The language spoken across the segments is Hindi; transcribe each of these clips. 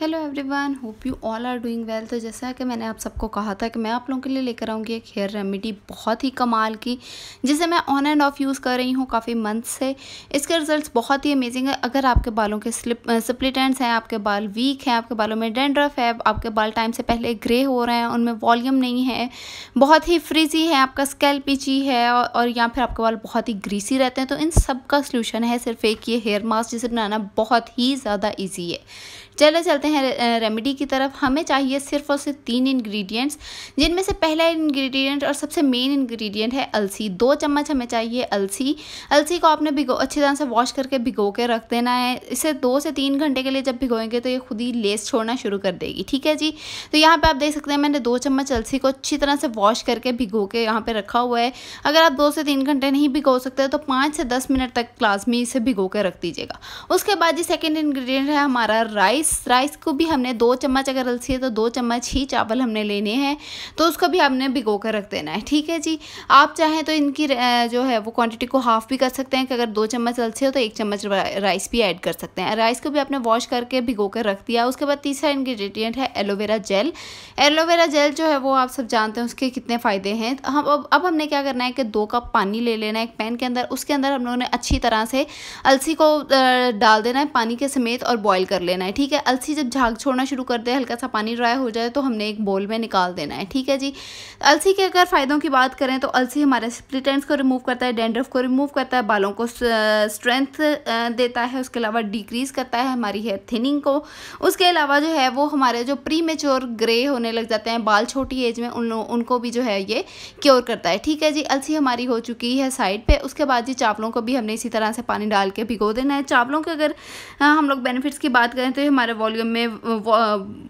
hello everyone hope you all are doing well तो जैसा कि मैंने आप सबको कहा था कि मैं आप लोगों के लिए लेकर आऊँगी एक हेयर रेमेडी बहुत ही कमाल की जिसे मैं ऑन एंड ऑफ यूज़ कर रही हूँ काफ़ी मंथ से इसके रिजल्ट्स बहुत ही अमेजिंग है अगर आपके बालों के स्लिप स्प्लिटेंट्स हैं आपके बाल वीक हैं आपके बालों में डेंड्रफ है आपके बाल टाइम से पहले ग्रे हो रहे हैं उनमें वॉल्यूम नहीं है बहुत ही फ्रिजी है आपका स्केल पीची है और, और या फिर आपके बाल बहुत ही ग्रीसी रहते हैं तो इन सब का सोल्यूशन है सिर्फ एक ये हेयर मास्क जिसे बनाना बहुत ही ज़्यादा ईजी है चले चलते हैं रेमेडी की तरफ हमें चाहिए सिर्फ और सिर्फ तीन इन्ग्रीडियंट्स जिनमें से पहला इन्ग्रीडियंट और सबसे मेन इन्ग्रीडियंट है अलसी दो चम्मच हमें चाहिए अलसी अलसी को आपने भिगो अच्छी तरह से वॉश करके भिगो के रख देना है इसे दो से तीन घंटे के लिए जब भिगोएंगे तो ये खुद ही लेस छोड़ना शुरू कर देगी ठीक है जी तो यहाँ पर आप देख सकते हैं मैंने दो चम्मच अलसी को अच्छी तरह से वॉश करके भिगो के यहाँ पर रखा हुआ है अगर आप दो से तीन घंटे नहीं भिगो सकते तो पाँच से दस मिनट तक में इसे भिगो के रख दीजिएगा उसके बाद जी सेकेंड इन्ग्रीडियंट है हमारा राइस राइस को भी हमने दो चम्मच अगर अलसी है तो दो चम्मच ही चावल हमने लेने हैं तो उसको भी हमने भिगो कर रख देना है ठीक है जी आप चाहें तो इनकी जो है वो क्वांटिटी को हाफ भी कर सकते हैं कि अगर दो चम्मच अलसी हो तो एक चम्मच राइस भी ऐड कर सकते हैं राइस को भी आपने वॉश करके भिगो कर रख दिया उसके बाद तीसरा इन्ग्रीडियंट है एलोवेरा जेल एलोवेरा जेल जो है वो आप सब जानते हैं उसके कितने फ़ायदे हैं तो हम अब अब हमने क्या करना है कि दो कप पानी ले लेना है एक पैन के अंदर उसके अंदर हम लोगों ने अच्छी तरह से अलसी को डाल देना है पानी के समेत और बॉयल कर लेना है ठीक है ठीक है अलसी जब झाग छोड़ना शुरू कर दे हल्का सा पानी ड्राई हो जाए तो हमने एक बोल में निकाल देना है ठीक है जी अलसी के अगर फ़ायदों की बात करें तो अलसी हमारे स्प्लिटेंस को रिमूव करता है डेंड्रफ को रिमूव करता है बालों को स्ट्रेंथ देता है उसके अलावा डिक्रीज करता है हमारी हेयर थिनिंग को उसके अलावा जो है वो हमारे जो प्री मेच्योर ग्रे होने लग जाते हैं बाल छोटी एज में उन उनको भी जो है ये क्योर करता है ठीक है जी अलसी हमारी हो चुकी है साइड पर उसके बाद जी चावलों को भी हमने इसी तरह से पानी डाल के भिगो देना है चावलों के अगर हम लोग बेनिफिट्स की बात करें तो हमारे हमारे वॉल्यूम में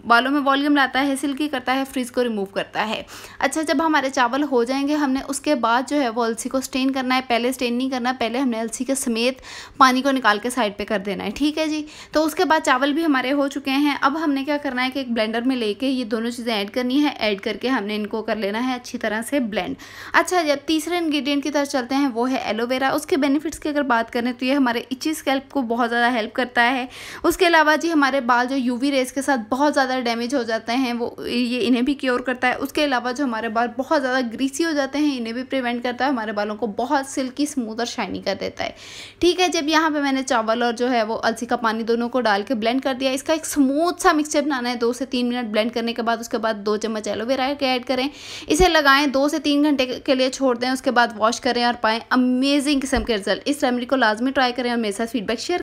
बालों में वॉल्यूम लाता है सिल्की करता है फ्रिज को रिमूव करता है अच्छा जब हमारे चावल हो जाएंगे हमने उसके बाद जो है वो अलसी को स्टेन करना है पहले स्टेन नहीं करना पहले हमने अलसी के समेत पानी को निकाल के साइड पर कर देना है ठीक है जी तो उसके बाद चावल भी हमारे हो चुके हैं अब हमने क्या करना है कि एक ब्लेंडर में लेके ये दोनों चीज़ें ऐड करनी है ऐड करके हमने इनको कर लेना है अच्छी तरह से ब्लेंड अच्छा जब तीसरे इंग्रेडिएंट की तरफ चलते हैं वो है एलोवेरा उसके बेनिफिट्स की अगर बात करें तो ये हमारे इच्छी स्कैल्प को बहुत ज़्यादा हेल्प करता है उसके अलावा जी हमारे बाल जो यूवी रेस के साथ बहुत ज़्यादा डैमेज हो जाते हैं वो ये इन्हें भी क्योर करता है उसके अलावा जो हमारे बाल बहुत ज़्यादा ग्रीसी हो जाते हैं इन्हें भी प्रिवेंट करता है हमारे बालों को बहुत सिल्की स्मूथ और शाइनी कर देता है ठीक है जब यहाँ पर मैंने चावल और जो है वो अलसी का पानी दोनों को डाल के ब्लेंड कर दिया इसका एक स्मूथ सा मिक्सचर बनाना है दो से तीन मिनट ब्लेंड करने के बाद उसके बाद दो चम्मच एलोवेरा के ऐड करें इसे लगाएं दो से तीन घंटे के लिए छोड़ दें उसके बाद वॉश करें और पाएं अमेजिंग किस्म के रिजल्ट इस रेमेडी को लाजमी ट्राई करें और मेरे साथ फीडबैक शेयर